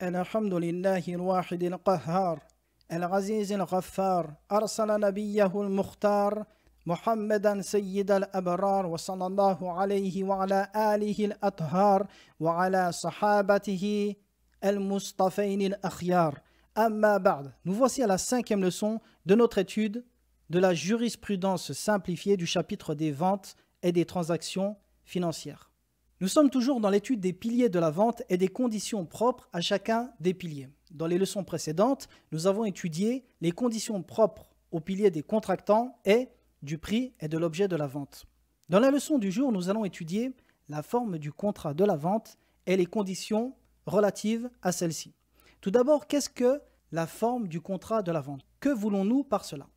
Nous voici à la cinquième leçon de notre étude de la jurisprudence simplifiée du chapitre des ventes et des transactions financières. Nous sommes toujours dans l'étude des piliers de la vente et des conditions propres à chacun des piliers. Dans les leçons précédentes, nous avons étudié les conditions propres aux piliers des contractants et du prix et de l'objet de la vente. Dans la leçon du jour, nous allons étudier la forme du contrat de la vente et les conditions relatives à celle-ci. Tout d'abord, qu'est-ce que la forme du contrat de la vente Que voulons-nous par cela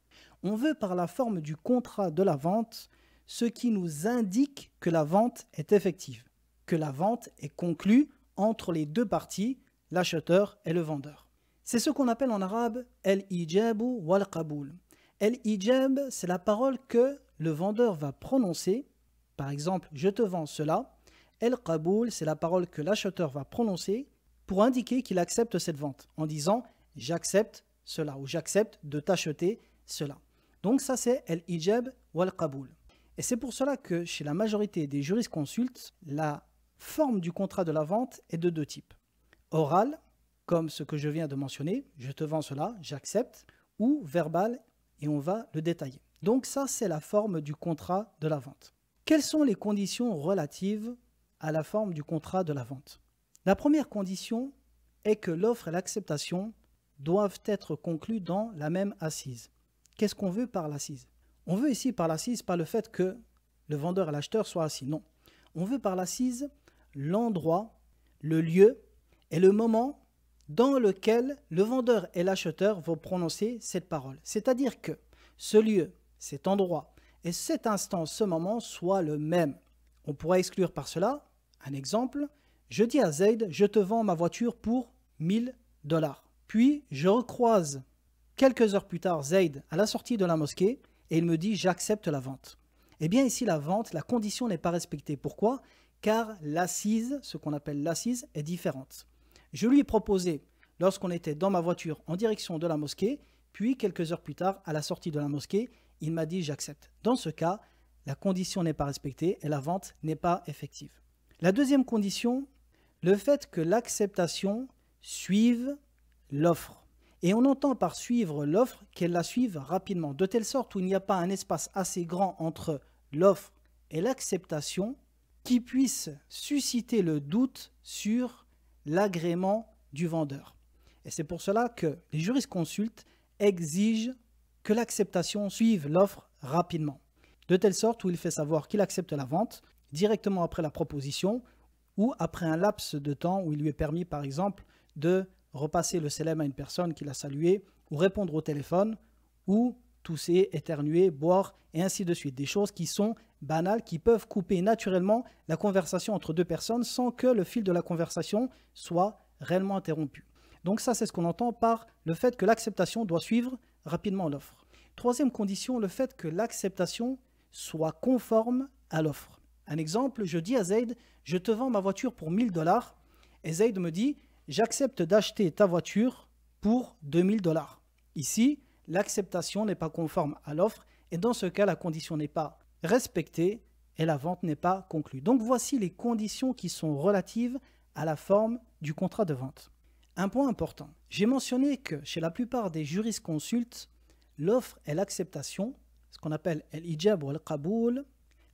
On veut par la forme du contrat de la vente ce qui nous indique que la vente est effective la vente est conclue entre les deux parties, l'acheteur et le vendeur. C'est ce qu'on appelle en arabe el-ijab ou wal El-ijab, c'est la parole que le vendeur va prononcer, par exemple je te vends cela. el kaboul, c'est la parole que l'acheteur va prononcer pour indiquer qu'il accepte cette vente en disant j'accepte cela ou j'accepte de t'acheter cela. Donc ça c'est el-ijab wal Et c'est pour cela que chez la majorité des jurisconsultes, la forme du contrat de la vente est de deux types. Oral, comme ce que je viens de mentionner, je te vends cela, j'accepte, ou verbal, et on va le détailler. Donc ça, c'est la forme du contrat de la vente. Quelles sont les conditions relatives à la forme du contrat de la vente La première condition est que l'offre et l'acceptation doivent être conclues dans la même assise. Qu'est-ce qu'on veut par l'assise On veut ici par l'assise pas le fait que le vendeur et l'acheteur soient assis, non. On veut par l'assise l'endroit, le lieu et le moment dans lequel le vendeur et l'acheteur vont prononcer cette parole. C'est-à-dire que ce lieu, cet endroit et cet instant, ce moment soient le même. On pourrait exclure par cela un exemple. Je dis à Zaid, je te vends ma voiture pour 1000 dollars. Puis je recroise quelques heures plus tard Zaid à la sortie de la mosquée et il me dit j'accepte la vente. Eh bien ici la vente, la condition n'est pas respectée. Pourquoi car l'assise, ce qu'on appelle l'assise, est différente. Je lui ai proposé, lorsqu'on était dans ma voiture en direction de la mosquée, puis quelques heures plus tard, à la sortie de la mosquée, il m'a dit j'accepte. Dans ce cas, la condition n'est pas respectée et la vente n'est pas effective. La deuxième condition, le fait que l'acceptation suive l'offre. Et on entend par suivre l'offre qu'elle la suive rapidement, de telle sorte où il n'y a pas un espace assez grand entre l'offre et l'acceptation qui puisse susciter le doute sur l'agrément du vendeur. Et c'est pour cela que les juristes jurisconsultes exigent que l'acceptation suive l'offre rapidement, de telle sorte où il fait savoir qu'il accepte la vente directement après la proposition ou après un laps de temps où il lui est permis par exemple de repasser le célèbre à une personne qui l'a salué ou répondre au téléphone ou tousser, éternuer, boire, et ainsi de suite. Des choses qui sont banales, qui peuvent couper naturellement la conversation entre deux personnes sans que le fil de la conversation soit réellement interrompu. Donc ça, c'est ce qu'on entend par le fait que l'acceptation doit suivre rapidement l'offre. Troisième condition, le fait que l'acceptation soit conforme à l'offre. Un exemple, je dis à Zaid, je te vends ma voiture pour 1000 dollars, et Zaid me dit, j'accepte d'acheter ta voiture pour 2000 dollars. Ici, l'acceptation n'est pas conforme à l'offre et dans ce cas, la condition n'est pas respectée et la vente n'est pas conclue. Donc voici les conditions qui sont relatives à la forme du contrat de vente. Un point important, j'ai mentionné que chez la plupart des juristes jurisconsultes, l'offre et l'acceptation, ce qu'on appelle ijab ou el Kaboul,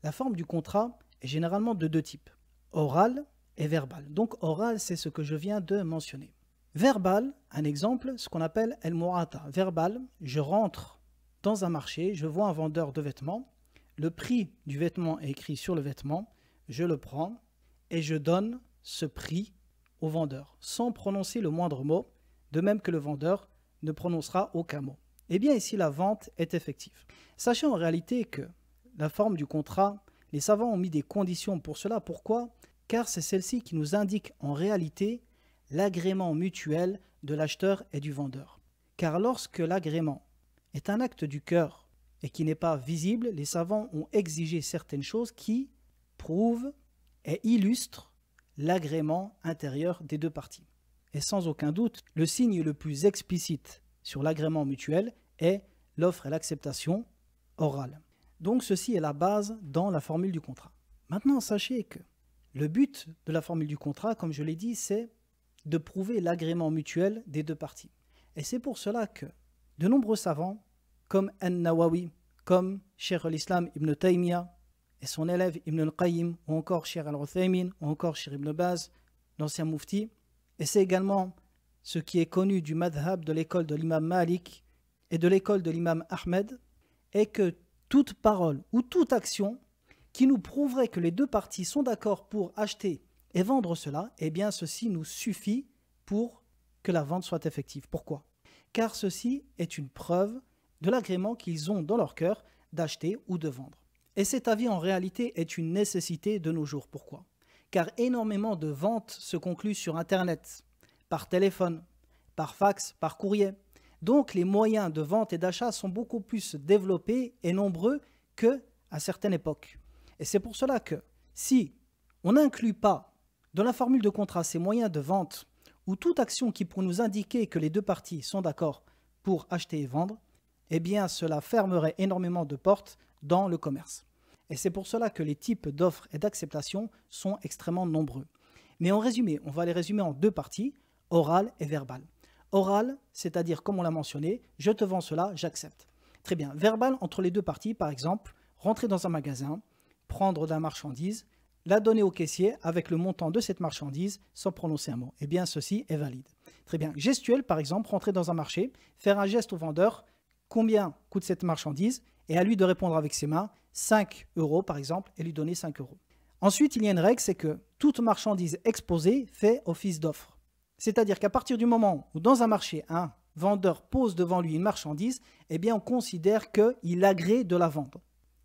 la forme du contrat est généralement de deux types, orale et verbale. Donc orale, c'est ce que je viens de mentionner. Verbal, un exemple, ce qu'on appelle El morata ». Verbal, je rentre dans un marché, je vois un vendeur de vêtements, le prix du vêtement est écrit sur le vêtement, je le prends et je donne ce prix au vendeur, sans prononcer le moindre mot, de même que le vendeur ne prononcera aucun mot. Eh bien ici, la vente est effective. Sachez en réalité que la forme du contrat, les savants ont mis des conditions pour cela. Pourquoi Car c'est celle-ci qui nous indique en réalité l'agrément mutuel de l'acheteur et du vendeur. Car lorsque l'agrément est un acte du cœur et qui n'est pas visible, les savants ont exigé certaines choses qui prouvent et illustrent l'agrément intérieur des deux parties. Et sans aucun doute, le signe le plus explicite sur l'agrément mutuel est l'offre et l'acceptation orale. Donc ceci est la base dans la formule du contrat. Maintenant, sachez que le but de la formule du contrat, comme je l'ai dit, c'est de prouver l'agrément mutuel des deux parties. Et c'est pour cela que de nombreux savants, comme An-Nawawi, comme Cheikh al-Islam Ibn Taymiyyah et son élève Ibn al-Qayyim, ou encore Cheikh al ruthaymin ou encore Cheikh Ibn Baz, l'ancien mufti, et c'est également ce qui est connu du madhab de l'école de l'imam Malik et de l'école de l'imam Ahmed, est que toute parole ou toute action qui nous prouverait que les deux parties sont d'accord pour acheter et vendre cela, eh bien ceci nous suffit pour que la vente soit effective. Pourquoi Car ceci est une preuve de l'agrément qu'ils ont dans leur cœur d'acheter ou de vendre. Et cet avis en réalité est une nécessité de nos jours. Pourquoi Car énormément de ventes se concluent sur Internet, par téléphone, par fax, par courrier. Donc les moyens de vente et d'achat sont beaucoup plus développés et nombreux que à certaines époques. Et c'est pour cela que si on n'inclut pas dans la formule de contrat, ces moyens de vente ou toute action qui pour nous indiquer que les deux parties sont d'accord pour acheter et vendre, eh bien cela fermerait énormément de portes dans le commerce. Et c'est pour cela que les types d'offres et d'acceptation sont extrêmement nombreux. Mais en résumé, on va les résumer en deux parties, orale et verbale. Orale, c'est-à-dire comme on l'a mentionné, je te vends cela, j'accepte. Très bien. Verbal entre les deux parties, par exemple, rentrer dans un magasin, prendre de la marchandise, la donner au caissier avec le montant de cette marchandise sans prononcer un mot. Eh bien, ceci est valide. Très bien. Gestuel, par exemple, rentrer dans un marché, faire un geste au vendeur, combien coûte cette marchandise, et à lui de répondre avec ses mains, 5 euros par exemple, et lui donner 5 euros. Ensuite, il y a une règle, c'est que toute marchandise exposée fait office d'offre. C'est-à-dire qu'à partir du moment où dans un marché, un vendeur pose devant lui une marchandise, eh bien on considère qu'il agrée de la vendre.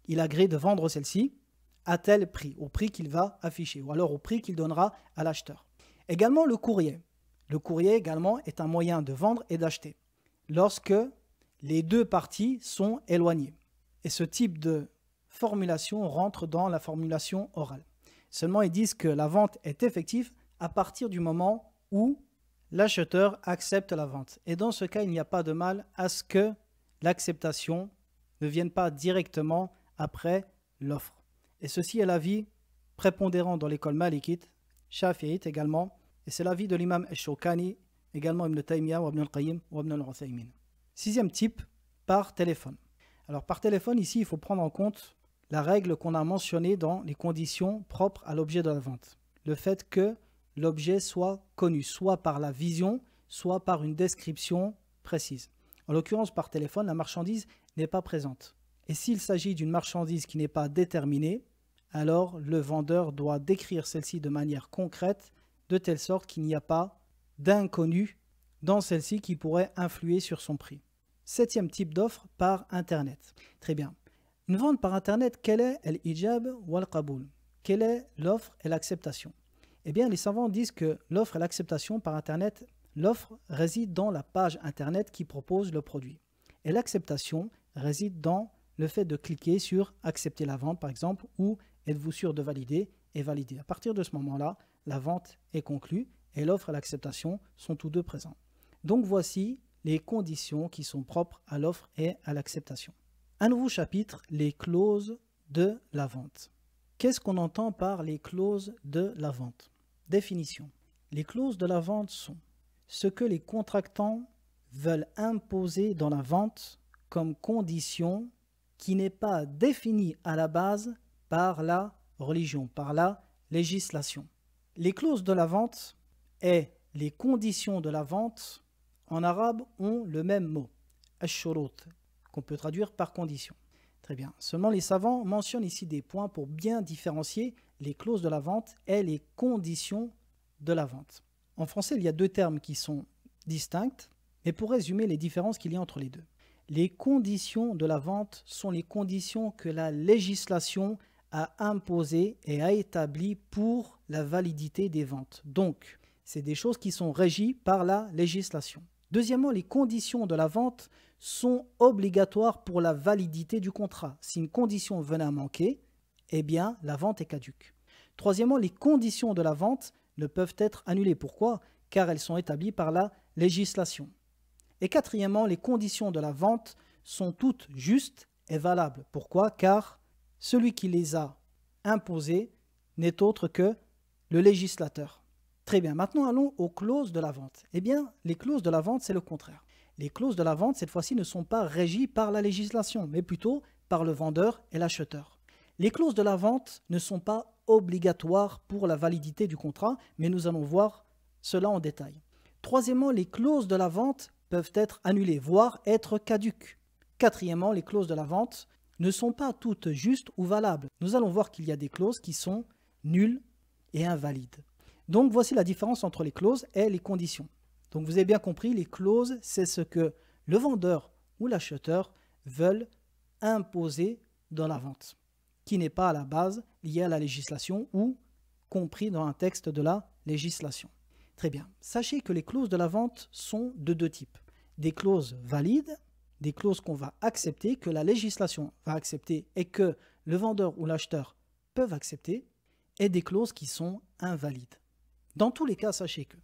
Il agrée de vendre celle-ci, à tel prix, au prix qu'il va afficher, ou alors au prix qu'il donnera à l'acheteur. Également le courrier. Le courrier également est un moyen de vendre et d'acheter lorsque les deux parties sont éloignées. Et ce type de formulation rentre dans la formulation orale. Seulement, ils disent que la vente est effective à partir du moment où l'acheteur accepte la vente. Et dans ce cas, il n'y a pas de mal à ce que l'acceptation ne vienne pas directement après l'offre. Et ceci est l'avis prépondérant dans l'école malikite, shafi'ite également, et c'est l'avis de l'imam Eshokani, également Ibn Taymiyyah, ou Ibn al-Qayyim, ou Ibn al Sixième type, par téléphone. Alors par téléphone, ici, il faut prendre en compte la règle qu'on a mentionnée dans les conditions propres à l'objet de la vente. Le fait que l'objet soit connu, soit par la vision, soit par une description précise. En l'occurrence, par téléphone, la marchandise n'est pas présente. Et s'il s'agit d'une marchandise qui n'est pas déterminée, alors le vendeur doit décrire celle-ci de manière concrète, de telle sorte qu'il n'y a pas d'inconnu dans celle-ci qui pourrait influer sur son prix. Septième type d'offre par Internet. Très bien. Une vente par Internet, quelle est l'hijab ou al Quelle est l'offre et l'acceptation Eh bien, les savants disent que l'offre et l'acceptation par Internet, l'offre réside dans la page Internet qui propose le produit. Et l'acceptation réside dans le fait de cliquer sur accepter la vente, par exemple, ou êtes-vous sûr de valider et valider. À partir de ce moment-là, la vente est conclue et l'offre et l'acceptation sont tous deux présents. Donc voici les conditions qui sont propres à l'offre et à l'acceptation. Un nouveau chapitre, les clauses de la vente. Qu'est-ce qu'on entend par les clauses de la vente Définition. Les clauses de la vente sont ce que les contractants veulent imposer dans la vente comme condition qui n'est pas définie à la base par la religion, par la législation. Les clauses de la vente et les conditions de la vente en arabe ont le même mot, qu'on peut traduire par condition. Très bien. Seulement les savants mentionnent ici des points pour bien différencier les clauses de la vente et les conditions de la vente. En français, il y a deux termes qui sont distincts, mais pour résumer les différences qu'il y a entre les deux. Les conditions de la vente sont les conditions que la législation à imposé et à établi pour la validité des ventes. Donc, c'est des choses qui sont régies par la législation. Deuxièmement, les conditions de la vente sont obligatoires pour la validité du contrat. Si une condition venait à manquer, eh bien, la vente est caduque. Troisièmement, les conditions de la vente ne peuvent être annulées. Pourquoi Car elles sont établies par la législation. Et quatrièmement, les conditions de la vente sont toutes justes et valables. Pourquoi Car celui qui les a imposés n'est autre que le législateur. Très bien, maintenant allons aux clauses de la vente. Eh bien, les clauses de la vente, c'est le contraire. Les clauses de la vente, cette fois-ci, ne sont pas régies par la législation, mais plutôt par le vendeur et l'acheteur. Les clauses de la vente ne sont pas obligatoires pour la validité du contrat, mais nous allons voir cela en détail. Troisièmement, les clauses de la vente peuvent être annulées, voire être caduques. Quatrièmement, les clauses de la vente ne sont pas toutes justes ou valables. Nous allons voir qu'il y a des clauses qui sont nulles et invalides. Donc voici la différence entre les clauses et les conditions. Donc vous avez bien compris, les clauses, c'est ce que le vendeur ou l'acheteur veulent imposer dans la vente, qui n'est pas à la base liée à la législation ou compris dans un texte de la législation. Très bien. Sachez que les clauses de la vente sont de deux types. Des clauses valides des clauses qu'on va accepter, que la législation va accepter et que le vendeur ou l'acheteur peuvent accepter, et des clauses qui sont invalides. Dans tous les cas, sachez que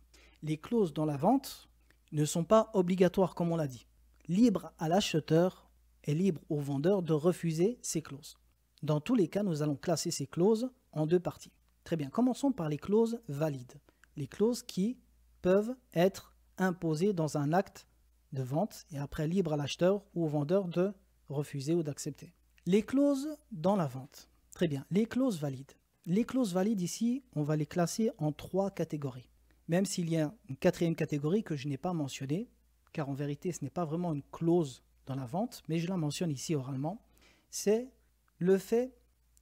les clauses dans la vente ne sont pas obligatoires, comme on l'a dit. Libre à l'acheteur et libre au vendeur de refuser ces clauses. Dans tous les cas, nous allons classer ces clauses en deux parties. Très bien, commençons par les clauses valides, les clauses qui peuvent être imposées dans un acte de vente et après libre à l'acheteur ou au vendeur de refuser ou d'accepter. Les clauses dans la vente. Très bien, les clauses valides. Les clauses valides ici, on va les classer en trois catégories. Même s'il y a une quatrième catégorie que je n'ai pas mentionnée, car en vérité ce n'est pas vraiment une clause dans la vente, mais je la mentionne ici oralement, c'est le fait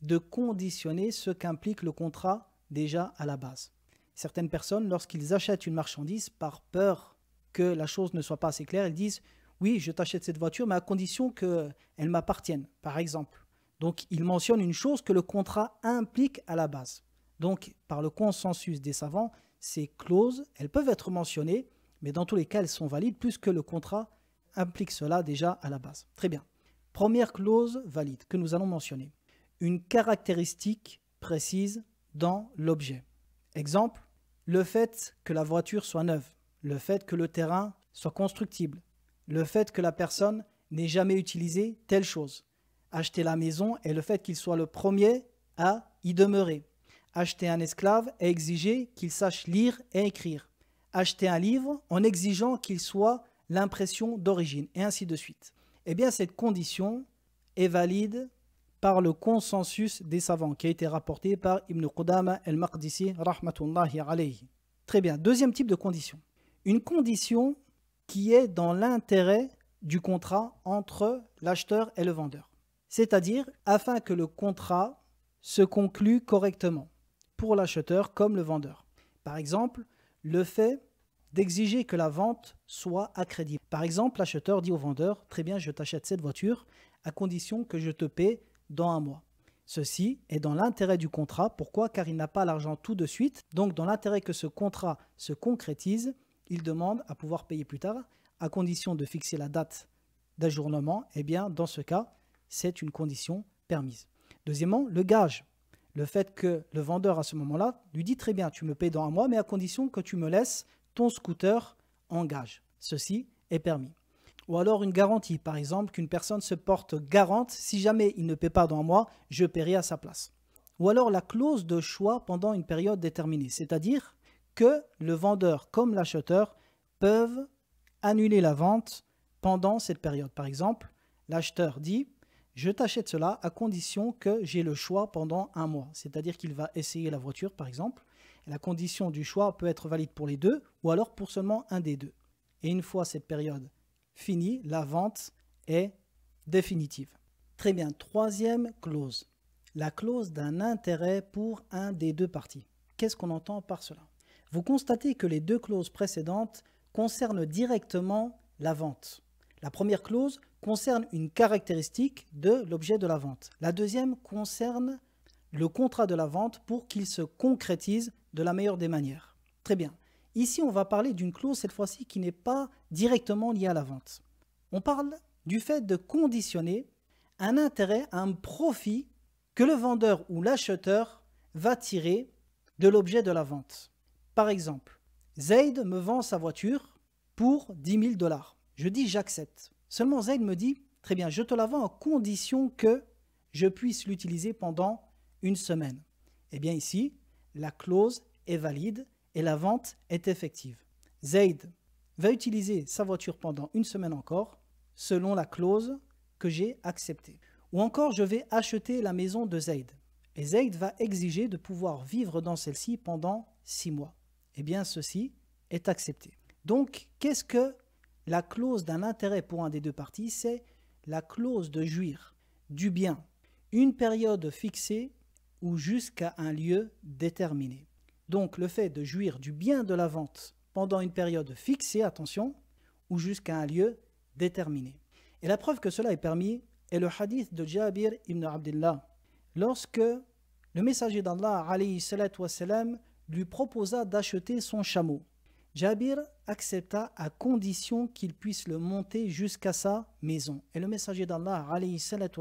de conditionner ce qu'implique le contrat déjà à la base. Certaines personnes, lorsqu'ils achètent une marchandise par peur que la chose ne soit pas assez claire. Ils disent oui, je t'achète cette voiture, mais à condition qu'elle m'appartienne, par exemple. Donc, il mentionne une chose que le contrat implique à la base. Donc, par le consensus des savants, ces clauses, elles peuvent être mentionnées, mais dans tous les cas, elles sont valides plus que le contrat implique cela déjà à la base. Très bien. Première clause valide que nous allons mentionner. Une caractéristique précise dans l'objet. Exemple, le fait que la voiture soit neuve le fait que le terrain soit constructible, le fait que la personne n'ait jamais utilisé telle chose, acheter la maison et le fait qu'il soit le premier à y demeurer, acheter un esclave et exiger qu'il sache lire et écrire, acheter un livre en exigeant qu'il soit l'impression d'origine, et ainsi de suite. Eh bien, cette condition est valide par le consensus des savants qui a été rapporté par Ibn Qudama al-Maqdisi, rahmatullahi alayhi. Très bien, deuxième type de condition une condition qui est dans l'intérêt du contrat entre l'acheteur et le vendeur. C'est-à-dire afin que le contrat se conclue correctement pour l'acheteur comme le vendeur. Par exemple, le fait d'exiger que la vente soit crédit. Par exemple, l'acheteur dit au vendeur, très bien, je t'achète cette voiture à condition que je te paie dans un mois. Ceci est dans l'intérêt du contrat. Pourquoi Car il n'a pas l'argent tout de suite. Donc dans l'intérêt que ce contrat se concrétise, il demande à pouvoir payer plus tard, à condition de fixer la date d'ajournement. Eh bien, dans ce cas, c'est une condition permise. Deuxièmement, le gage. Le fait que le vendeur, à ce moment-là, lui dit très bien, tu me payes dans un mois, mais à condition que tu me laisses ton scooter en gage. Ceci est permis. Ou alors une garantie, par exemple, qu'une personne se porte garante, si jamais il ne paie pas dans un mois, je paierai à sa place. Ou alors la clause de choix pendant une période déterminée, c'est-à-dire que le vendeur comme l'acheteur peuvent annuler la vente pendant cette période. Par exemple, l'acheteur dit je t'achète cela à condition que j'ai le choix pendant un mois. C'est-à-dire qu'il va essayer la voiture, par exemple. la condition du choix peut être valide pour les deux ou alors pour seulement un des deux. Et une fois cette période finie, la vente est définitive. Très bien, troisième clause. La clause d'un intérêt pour un des deux parties. Qu'est-ce qu'on entend par cela vous constatez que les deux clauses précédentes concernent directement la vente. La première clause concerne une caractéristique de l'objet de la vente. La deuxième concerne le contrat de la vente pour qu'il se concrétise de la meilleure des manières. Très bien. Ici, on va parler d'une clause cette fois-ci qui n'est pas directement liée à la vente. On parle du fait de conditionner un intérêt un profit que le vendeur ou l'acheteur va tirer de l'objet de la vente. Par exemple, Zaid me vend sa voiture pour 10 000 dollars. Je dis j'accepte. Seulement Zaid me dit très bien, je te la vends à condition que je puisse l'utiliser pendant une semaine. Eh bien ici, la clause est valide et la vente est effective. Zaid va utiliser sa voiture pendant une semaine encore, selon la clause que j'ai acceptée. Ou encore, je vais acheter la maison de Zaid. Et Zaid va exiger de pouvoir vivre dans celle-ci pendant six mois eh bien ceci est accepté. Donc, qu'est-ce que la clause d'un intérêt pour un des deux parties C'est la clause de jouir du bien, une période fixée ou jusqu'à un lieu déterminé. Donc, le fait de jouir du bien de la vente pendant une période fixée, attention, ou jusqu'à un lieu déterminé. Et la preuve que cela est permis est le hadith de Jabir ibn Abdullah. Lorsque le messager d'Allah, alayhi lui proposa d'acheter son chameau. Jabir accepta à condition qu'il puisse le monter jusqu'à sa maison. Et le messager d'Allah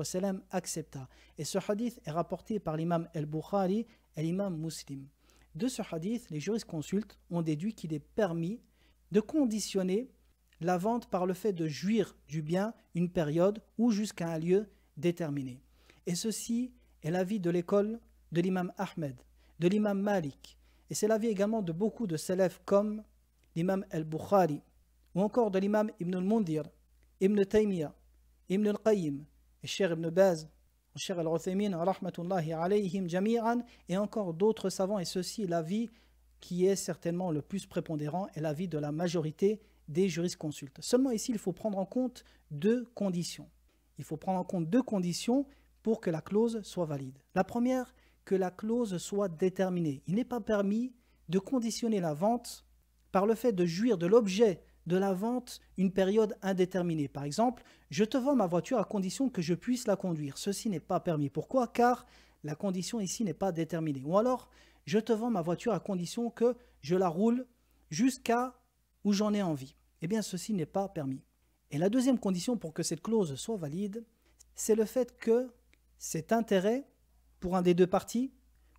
salam) accepta. Et ce hadith est rapporté par l'imam al-Bukhari et l'imam muslim. De ce hadith, les juristes jurisconsultes ont déduit qu'il est permis de conditionner la vente par le fait de jouir du bien une période ou jusqu'à un lieu déterminé. Et ceci est l'avis de l'école de l'imam Ahmed, de l'imam Malik, et c'est l'avis également de beaucoup de célèbres comme l'imam al-Bukhari, ou encore de l'imam Ibn al-Mundir, Ibn Taymiyyah, Ibn al-Qayyim, et Cheikh Ibn Baz, Cheikh al ruthaymin rahmatullahi alayhim jami'an, et encore d'autres savants, et ceci l'avis qui est certainement le plus prépondérant est l'avis de la majorité des jurisconsultes. Seulement ici, il faut prendre en compte deux conditions. Il faut prendre en compte deux conditions pour que la clause soit valide. La première, que la clause soit déterminée. Il n'est pas permis de conditionner la vente par le fait de jouir de l'objet de la vente une période indéterminée. Par exemple, je te vends ma voiture à condition que je puisse la conduire. Ceci n'est pas permis. Pourquoi Car la condition ici n'est pas déterminée. Ou alors, je te vends ma voiture à condition que je la roule jusqu'à où j'en ai envie. Eh bien, ceci n'est pas permis. Et la deuxième condition pour que cette clause soit valide, c'est le fait que cet intérêt pour un des deux parties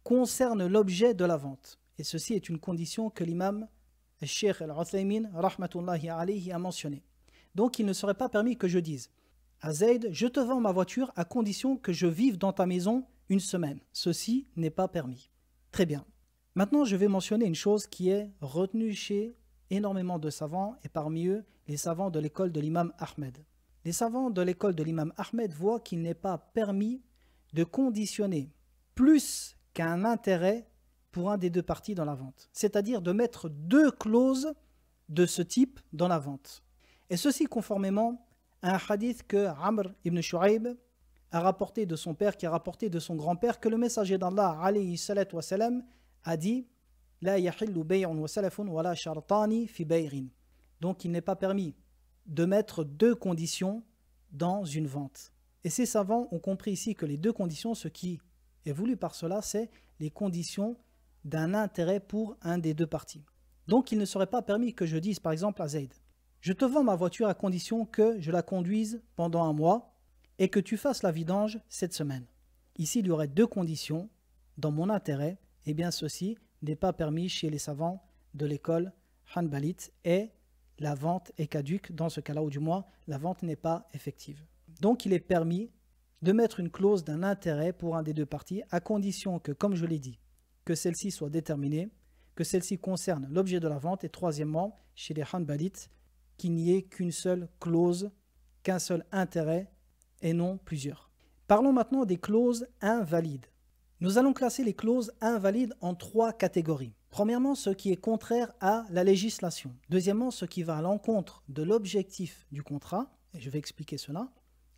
concerne l'objet de la vente. Et ceci est une condition que l'imam Sheikh al rahmatullahi alayhi, a mentionné. Donc il ne serait pas permis que je dise à ah, Zayd, je te vends ma voiture à condition que je vive dans ta maison une semaine. Ceci n'est pas permis. Très bien. Maintenant, je vais mentionner une chose qui est retenue chez énormément de savants, et parmi eux, les savants de l'école de l'imam Ahmed. Les savants de l'école de l'imam Ahmed voient qu'il n'est pas permis de conditionner plus qu'un intérêt pour un des deux parties dans la vente. C'est-à-dire de mettre deux clauses de ce type dans la vente. Et ceci conformément à un hadith que Amr ibn Shu'aib a rapporté de son père, qui a rapporté de son grand-père, que le messager d'Allah alayhi wa salam) a dit « wa salafun wa la fi Donc il n'est pas permis de mettre deux conditions dans une vente. Et ces savants ont compris ici que les deux conditions, ce qui et voulu par cela, c'est les conditions d'un intérêt pour un des deux parties. Donc il ne serait pas permis que je dise par exemple à Zaid, je te vends ma voiture à condition que je la conduise pendant un mois et que tu fasses la vidange cette semaine. Ici, il y aurait deux conditions dans mon intérêt, et eh bien ceci n'est pas permis chez les savants de l'école Hanbalit et la vente est caduque dans ce cas-là, ou du moins la vente n'est pas effective. Donc il est permis de mettre une clause d'un intérêt pour un des deux parties, à condition que, comme je l'ai dit, que celle-ci soit déterminée, que celle-ci concerne l'objet de la vente, et troisièmement, chez les Hanbalites, qu'il n'y ait qu'une seule clause, qu'un seul intérêt, et non plusieurs. Parlons maintenant des clauses invalides. Nous allons classer les clauses invalides en trois catégories. Premièrement, ce qui est contraire à la législation. Deuxièmement, ce qui va à l'encontre de l'objectif du contrat, et je vais expliquer cela.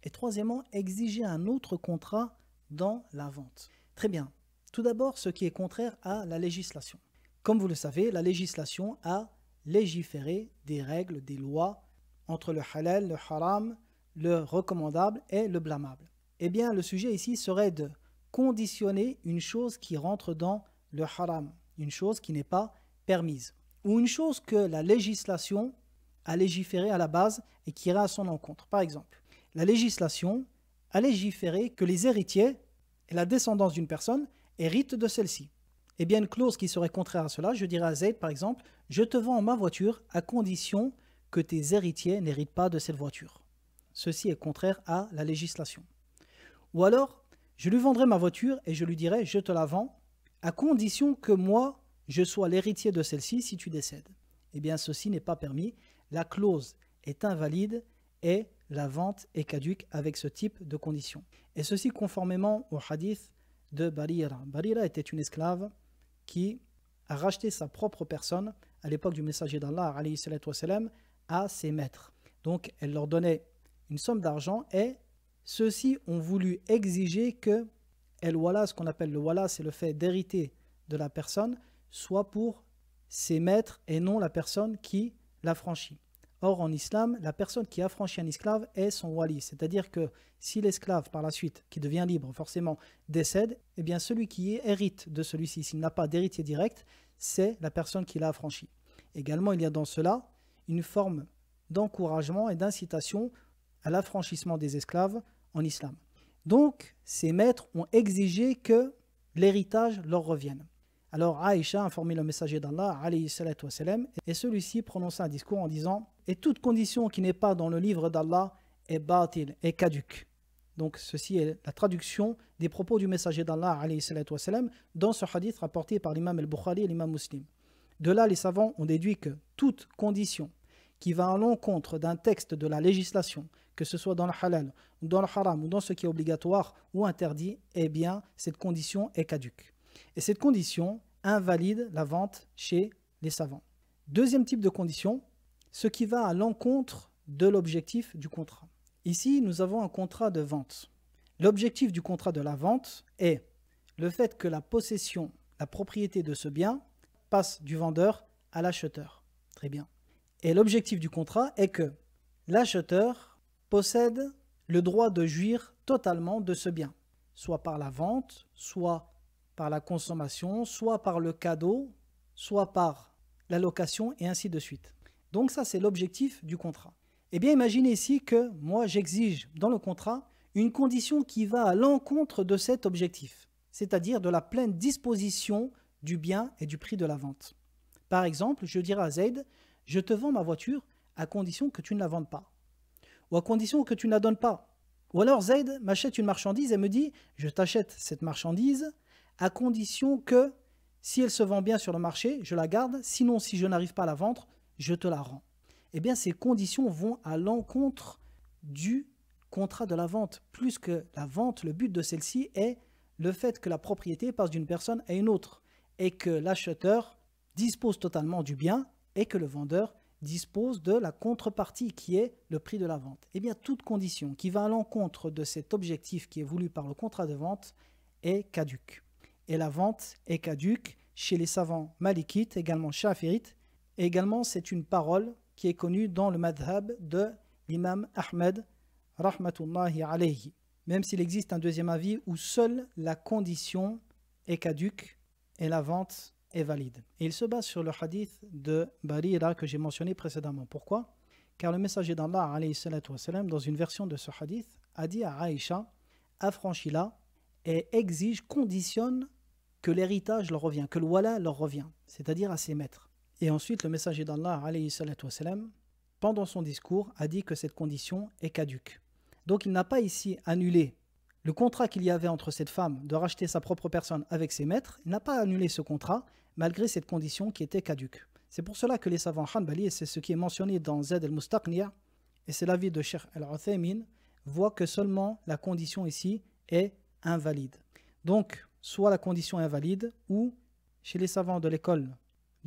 Et troisièmement, exiger un autre contrat dans la vente. Très bien. Tout d'abord, ce qui est contraire à la législation. Comme vous le savez, la législation a légiféré des règles, des lois entre le halal, le haram, le recommandable et le blâmable. Eh bien, le sujet ici serait de conditionner une chose qui rentre dans le haram, une chose qui n'est pas permise, ou une chose que la législation a légiféré à la base et qui irait à son encontre. Par exemple, la législation a légiféré que les héritiers et la descendance d'une personne héritent de celle-ci. Eh bien, une clause qui serait contraire à cela, je dirais à Zayd, par exemple, je te vends ma voiture à condition que tes héritiers n'héritent pas de cette voiture. Ceci est contraire à la législation. Ou alors, je lui vendrai ma voiture et je lui dirai je te la vends à condition que moi, je sois l'héritier de celle-ci si tu décèdes. Eh bien, ceci n'est pas permis. La clause est invalide et la vente est caduque avec ce type de conditions. Et ceci conformément au hadith de Barira. Barira était une esclave qui a racheté sa propre personne à l'époque du messager d'Allah à ses maîtres. Donc elle leur donnait une somme d'argent et ceux-ci ont voulu exiger que el voilà ce qu'on appelle le wala, c'est le fait d'hériter de la personne, soit pour ses maîtres et non la personne qui l'a franchie. Or, en islam, la personne qui affranchit un esclave est son wali, c'est-à-dire que si l'esclave, par la suite, qui devient libre forcément, décède, eh bien celui qui hérite de celui-ci, s'il n'a pas d'héritier direct, c'est la personne qui l'a affranchi. Également, il y a dans cela une forme d'encouragement et d'incitation à l'affranchissement des esclaves en islam. Donc, ces maîtres ont exigé que l'héritage leur revienne. Alors Aïcha informé le messager d'Allah, et celui-ci prononça un discours en disant et toute condition qui n'est pas dans le livre d'Allah est bâtile, est caduque. Donc ceci est la traduction des propos du messager d'Allah dans ce hadith rapporté par l'imam al-Bukhari et l'imam muslim. De là, les savants ont déduit que toute condition qui va à l'encontre d'un texte de la législation, que ce soit dans le halal, dans le haram, ou dans ce qui est obligatoire ou interdit, eh bien, cette condition est caduque. Et cette condition invalide la vente chez les savants. Deuxième type de condition, ce qui va à l'encontre de l'objectif du contrat. Ici, nous avons un contrat de vente. L'objectif du contrat de la vente est le fait que la possession, la propriété de ce bien, passe du vendeur à l'acheteur. Très bien. Et l'objectif du contrat est que l'acheteur possède le droit de jouir totalement de ce bien, soit par la vente, soit par la consommation, soit par le cadeau, soit par la location et ainsi de suite. Donc ça, c'est l'objectif du contrat. Eh bien, imaginez ici que moi, j'exige dans le contrat une condition qui va à l'encontre de cet objectif, c'est-à-dire de la pleine disposition du bien et du prix de la vente. Par exemple, je dirais à Zaid, je te vends ma voiture à condition que tu ne la vendes pas, ou à condition que tu ne la donnes pas. Ou alors Zaid m'achète une marchandise et me dit, je t'achète cette marchandise à condition que, si elle se vend bien sur le marché, je la garde, sinon si je n'arrive pas à la vendre, je te la rends. Eh bien, ces conditions vont à l'encontre du contrat de la vente. Plus que la vente, le but de celle-ci est le fait que la propriété passe d'une personne à une autre et que l'acheteur dispose totalement du bien et que le vendeur dispose de la contrepartie qui est le prix de la vente. Eh bien, toute condition qui va à l'encontre de cet objectif qui est voulu par le contrat de vente est caduque. Et la vente est caduque chez les savants malikites, également shafirites, et également, c'est une parole qui est connue dans le madhab de l'imam Ahmed, rahmatullahi alayhi. Même s'il existe un deuxième avis où seule la condition est caduque et la vente est valide. il se base sur le hadith de Barira que j'ai mentionné précédemment. Pourquoi Car le messager d'Allah, alayhi dans une version de ce hadith, a dit à Aïcha, affranchis-la et exige, conditionne que l'héritage leur revient, que le wala leur revient, c'est-à-dire à ses maîtres. Et ensuite, le messager d'Allah, pendant son discours, a dit que cette condition est caduque. Donc il n'a pas ici annulé le contrat qu'il y avait entre cette femme de racheter sa propre personne avec ses maîtres, il n'a pas annulé ce contrat malgré cette condition qui était caduque. C'est pour cela que les savants Hanbali, et c'est ce qui est mentionné dans Zed al-Mustaqniya, et c'est l'avis de Sheikh al-Uthaymin, voient que seulement la condition ici est invalide. Donc, soit la condition est invalide, ou chez les savants de l'école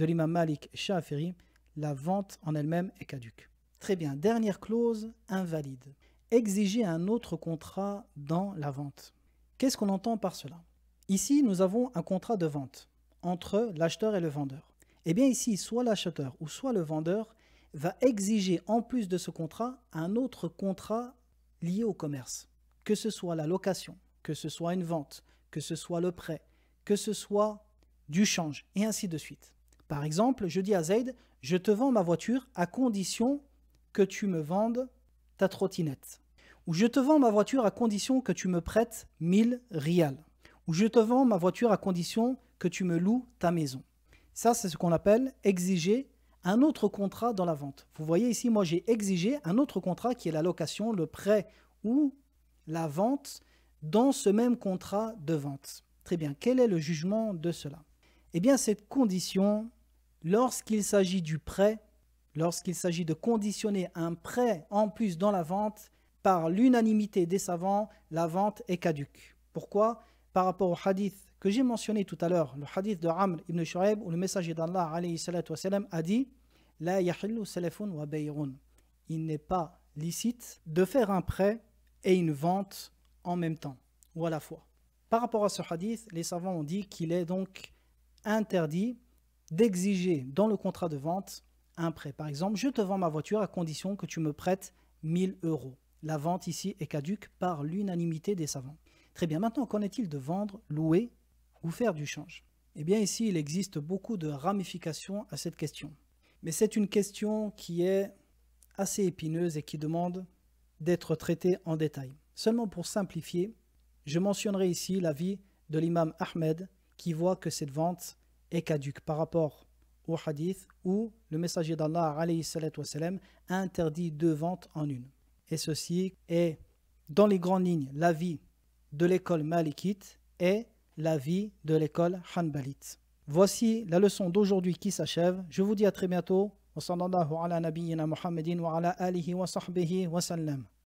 de l'imam Malik Shafiri, la vente en elle-même est caduque. Très bien, dernière clause, invalide. Exiger un autre contrat dans la vente. Qu'est-ce qu'on entend par cela Ici, nous avons un contrat de vente entre l'acheteur et le vendeur. Eh bien ici, soit l'acheteur ou soit le vendeur va exiger en plus de ce contrat un autre contrat lié au commerce, que ce soit la location, que ce soit une vente, que ce soit le prêt, que ce soit du change, et ainsi de suite. Par exemple, je dis à Zaid, je te vends ma voiture à condition que tu me vendes ta trottinette. Ou je te vends ma voiture à condition que tu me prêtes 1000 rials. Ou je te vends ma voiture à condition que tu me loues ta maison. Ça, c'est ce qu'on appelle exiger un autre contrat dans la vente. Vous voyez ici, moi j'ai exigé un autre contrat qui est la location, le prêt ou la vente dans ce même contrat de vente. Très bien, quel est le jugement de cela Eh bien, cette condition Lorsqu'il s'agit du prêt, lorsqu'il s'agit de conditionner un prêt en plus dans la vente, par l'unanimité des savants, la vente est caduque. Pourquoi Par rapport au hadith que j'ai mentionné tout à l'heure, le hadith de Amr ibn Shu'aib, où le messager d'Allah a dit La yahillu wa Il n'est pas licite de faire un prêt et une vente en même temps ou à la fois. Par rapport à ce hadith, les savants ont dit qu'il est donc interdit d'exiger dans le contrat de vente un prêt. Par exemple, je te vends ma voiture à condition que tu me prêtes 1000 euros. La vente ici est caduque par l'unanimité des savants. Très bien, maintenant qu'en est-il de vendre, louer ou faire du change Eh bien ici, il existe beaucoup de ramifications à cette question. Mais c'est une question qui est assez épineuse et qui demande d'être traitée en détail. Seulement pour simplifier, je mentionnerai ici l'avis de l'imam Ahmed qui voit que cette vente est par rapport au hadith où le messager d'Allah a interdit deux ventes en une. Et ceci est, dans les grandes lignes, la vie de l'école malikite et la vie de l'école hanbalite. Voici la leçon d'aujourd'hui qui s'achève. Je vous dis à très bientôt.